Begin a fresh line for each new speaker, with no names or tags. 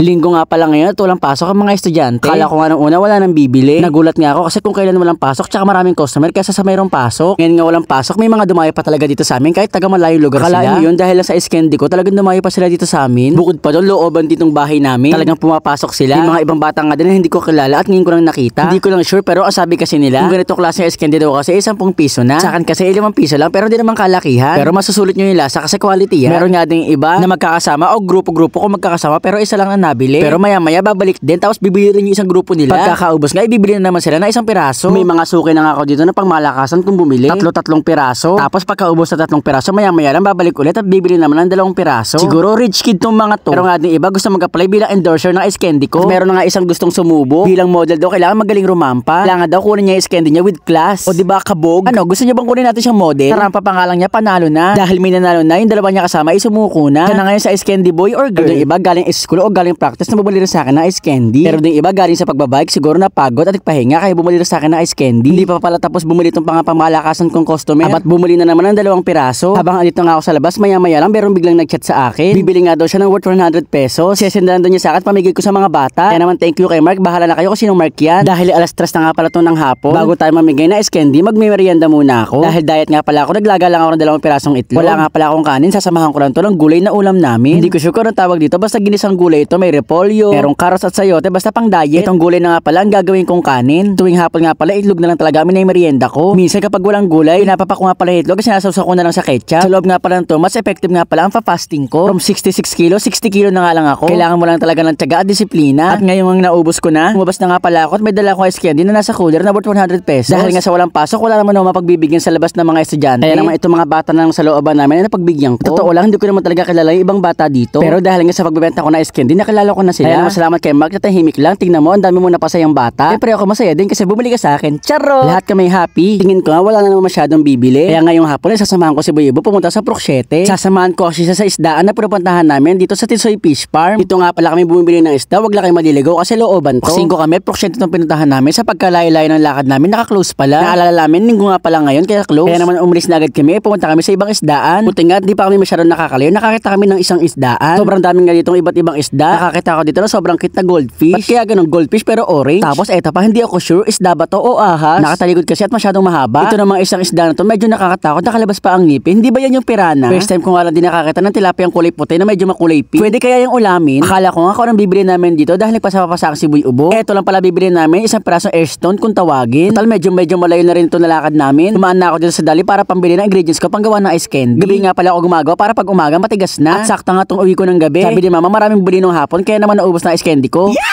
Linggo nga pala ngayon at walang pasok ang mga estudyante. Kala ko nga nung una wala nang bibili. Nagulat nga ako kasi kung kailan walang pasok tsaka maraming customer kaysa sa mayroong pasok. Ngayon nga walang pasok, may mga dumayo pa talaga dito sa amin kahit taga malayo lugar Kalain sila. mo yun dahil lang sa iskendi ko talagang dumayo pa sila dito sa amin. Bukod pa doon, looban ditong bahay namin. Talagang pumapasok sila. Yung mga ibang bata nga din hindi ko kilala at ngayon ko lang nakita. Hindi ko lang sure pero ang kasi nila, kung ganito klase ng iskendi daw kasi isang eh, pong piso na. Sa kasi 5 eh, piso lang pero hindi naman kalakihan. Pero masusulit nyo yung lasa kasi quality yan. Meron nga ding iba na magkakasama o grupo-grupo kung magkakasama pero isa lang ang nabili. Pero maya-maya babalik din tapos bibili rin yung isang grupo nila. Pagkakaubos nga ibibili na naman sila na isang piraso. May mga suki na nga ako dito na pangmalakasan kung bumili. Tatlo-tatlong piraso. Tapos pagkaubos sa tatlong piraso, maya-maya lang babalik ulit at bibili naman ng dalawang piraso. Siguro rich kid tong mga to. Pero nga din iba gusto mag-apply bilang endorser ng Ice ko. At meron na nga isang gustong sumubo. Bilang model daw kailangan magaling rumampa. Kailangan daw kunin niya yung niya with class. O di ba kabog? Ano, gusto niya bang kunin natin siyang model? Tarampa pangalan niya panalo na. Dahil may nanalo na, yung dalawa niya kasama ay sumuko na. Siya na ngayon sa Ice Boy or ano girl. Yung iba galing school o galing practice na rin sa akin ng ice candy. Pero ding iba galing sa pagbabike siguro na pagod at nagpahinga kaya bumalik sa akin ng ice candy. Hindi pa pala tapos bumili tong pangapamalakasan kong customer. Abat bumili na naman ng dalawang piraso. Habang alit na nga ako sa labas, maya-maya lang pero biglang nagchat sa akin. Bibili nga daw siya ng worth 100 pesos. Sesendahan daw niya sa akin pamigay ko sa mga bata. Kaya naman thank you kay Mark. Bahala na kayo kung sinong Mark yan. Dahil alas 3 na nga pala to ng hapon. Bago tayo mamigay na ice candy, magmemeryenda muna ako. Dahil diet nga pala ako, naglaga lang ako ng dalawang pirasong itlog. Wala nga pala akong kanin, sasamahan ko lang to ng gulay na ulam namin. Hindi ko sure kung tawag dito, basta ginisang gulay ito may repolyo, merong carrots at sayote basta pang diet. Itong gulay na nga pala ang gagawin kong kanin. Tuwing hapon nga pala itlog na lang talaga amin na merienda ko. Minsan kapag walang gulay, pinapapak ko nga pala itlog kasi nasawsaw ko na lang sa ketchup. Sa loob nga pala nito, mas effective nga pala ang fa-fasting ko. From 66 kilo, 60 kilo na nga lang ako. Kailangan mo lang talaga ng tiyaga at disiplina. At ngayon ang naubos ko na, lumabas na nga pala ako at may dala ko ice candy na nasa cooler na worth 100 pesos. Dahil nga sa walang pasok, wala naman ako mapagbibigyan sa labas ng mga estudyante. Kaya naman itong mga bata na lang sa looban namin na napagbigyan ko. Totoo lang, hindi ko naman talaga kilala yung ibang bata dito. Pero dahil nga sa pagbebenta ko na ice candy, nakilala ko na sila. Ayan, salamat kay Mark. Natahimik lang. Tingnan mo, ang dami mo napasayang bata. Siyempre ako masaya din kasi bumili ka sa akin. Charo! Lahat kami happy. Tingin ko nga, wala na naman masyadong bibili. Kaya ngayong hapon, sasamahan ko si Boyebo pumunta sa Proxete. Sasamahan ko siya sa isdaan na pupuntahan namin dito sa Tisoy Fish Farm. Dito nga pala kami bumibili ng isda. Wag lang kayo maliligaw kasi looban to. Singko kami, Proxete itong pinuntahan namin. Sa pagkalayo-layo ng lakad namin, naka-close pala. Naalala namin, linggo nga pala ngayon, kaya close. Kaya naman umalis na agad kami. Pumunta kami sa ibang isdaan. Buti nga, di pa kami masyadong nakakalayo. Nakakita kami ng isang isdaan. Sobrang daming nga ditong iba't ibang isda nakakita ko dito na sobrang cute na goldfish. Ba't kaya ganun goldfish pero orange? Tapos eto pa, hindi ako sure isda ba to o ahas. Nakatalikod kasi at masyadong mahaba. Ito namang isang isda na to, medyo nakakatakot, nakalabas pa ang ngipin. Hindi ba yan yung pirana? First time ko nga lang din nakakita ng tilapia ang kulay puti na medyo makulay pink. Pwede kaya yung ulamin? Akala ko nga kung anong bibili namin dito dahil nagpasapapasa ang sibuy ubo. Eto lang pala bibili namin, isang pirasong airstone kung tawagin. Total medyo medyo malayo na rin ito nalakad namin. Tumaan na ako dito sa dali para pambili ng ingredients ko pang gawa ng ice candy. Gabi nga pala ako gumagawa para pag umaga matigas na. At sakta nga tong uwi ko ng gabi. Sabi ni mama maraming buli nung hapon kahapon, kaya naman naubos na iskendi ko. Yeah!